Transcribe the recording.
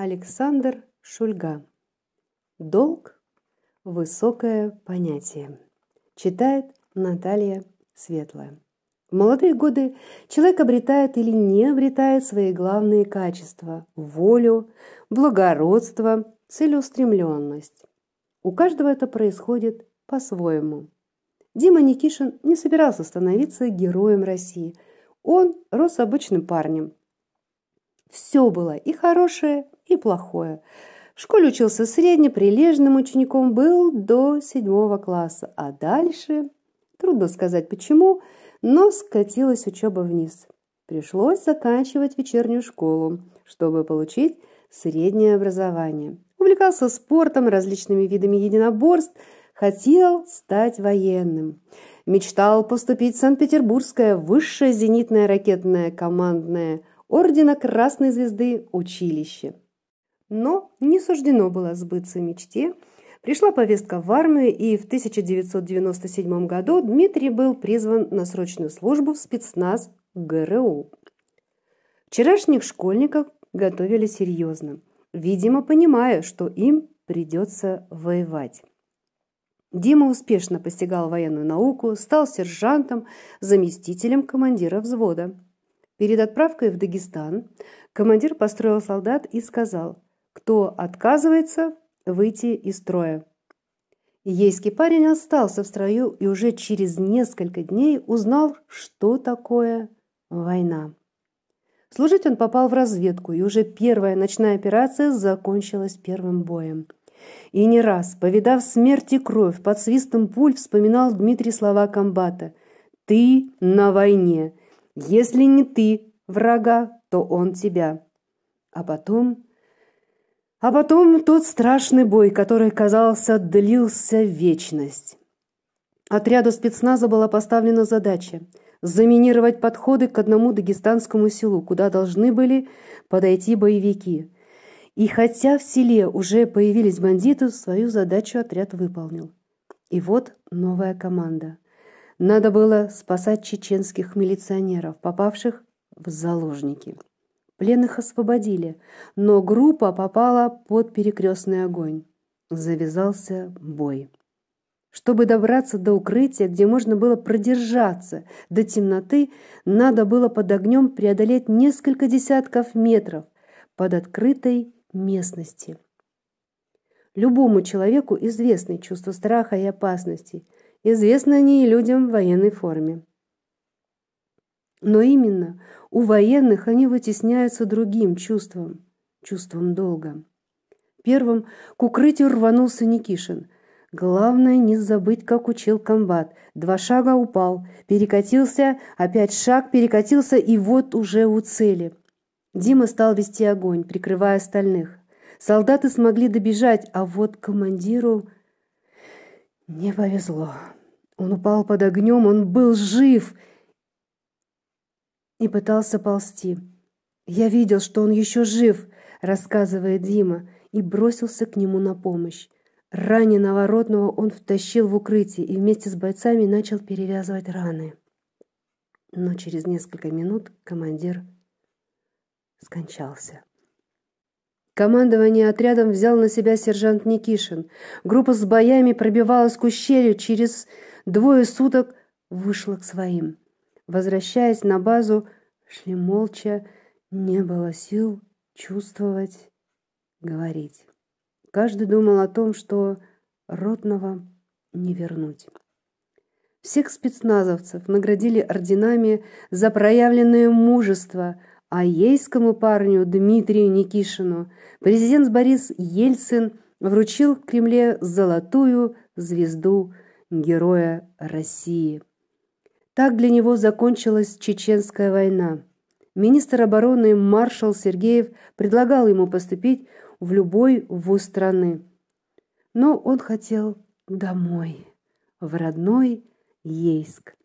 Александр Шульга. Долг – высокое понятие. Читает Наталья Светлая. В молодые годы человек обретает или не обретает свои главные качества – волю, благородство, целеустремленность. У каждого это происходит по-своему. Дима Никишин не собирался становиться героем России. Он рос обычным парнем. Все было и хорошее, и плохое. В школе учился средне, прилежным учеником был до седьмого класса, а дальше, трудно сказать почему, но скатилась учеба вниз. Пришлось заканчивать вечернюю школу, чтобы получить среднее образование. Увлекался спортом, различными видами единоборств, хотел стать военным. Мечтал поступить в Санкт-Петербургское высшее зенитное ракетное командное ордена Красной Звезды училище но не суждено было сбыться мечте. Пришла повестка в армию, и в 1997 году Дмитрий был призван на срочную службу в спецназ ГРУ. Вчерашних школьников готовили серьезно, видимо, понимая, что им придется воевать. Дима успешно постигал военную науку, стал сержантом, заместителем командира взвода. Перед отправкой в Дагестан командир построил солдат и сказал – кто отказывается выйти из строя. Ейский парень остался в строю и уже через несколько дней узнал, что такое война. Служить он попал в разведку, и уже первая ночная операция закончилась первым боем. И не раз, повидав смерть и кровь, под свистом пуль вспоминал Дмитрий слова комбата «Ты на войне! Если не ты врага, то он тебя!» А потом а потом тот страшный бой, который, казался, длился вечность. Отряду спецназа была поставлена задача заминировать подходы к одному дагестанскому селу, куда должны были подойти боевики. И хотя в селе уже появились бандиты, свою задачу отряд выполнил. И вот новая команда. Надо было спасать чеченских милиционеров, попавших в заложники. Пленных освободили, но группа попала под перекрестный огонь. Завязался бой. Чтобы добраться до укрытия, где можно было продержаться до темноты, надо было под огнем преодолеть несколько десятков метров под открытой местности. Любому человеку известны чувства страха и опасности. Известны они и людям в военной форме. Но именно у военных они вытесняются другим чувством, чувством долга. Первым к укрытию рванулся Никишин. Главное не забыть, как учил комбат. Два шага упал, перекатился, опять шаг, перекатился и вот уже у цели. Дима стал вести огонь, прикрывая остальных. Солдаты смогли добежать, а вот командиру не повезло. Он упал под огнем, он был жив – и пытался ползти. «Я видел, что он еще жив», — рассказывает Дима, и бросился к нему на помощь. Раненого ротного он втащил в укрытие и вместе с бойцами начал перевязывать раны. Но через несколько минут командир скончался. Командование отрядом взял на себя сержант Никишин. Группа с боями пробивалась к ущелью, через двое суток вышла к своим. Возвращаясь на базу, шли молча, не было сил чувствовать, говорить. Каждый думал о том, что родного не вернуть. Всех спецназовцев наградили орденами за проявленное мужество, а ейскому парню Дмитрию Никишину президент Борис Ельцин вручил в Кремле золотую звезду Героя России. Так для него закончилась Чеченская война. Министр обороны маршал Сергеев предлагал ему поступить в любой вуз страны. Но он хотел домой, в родной Ейск.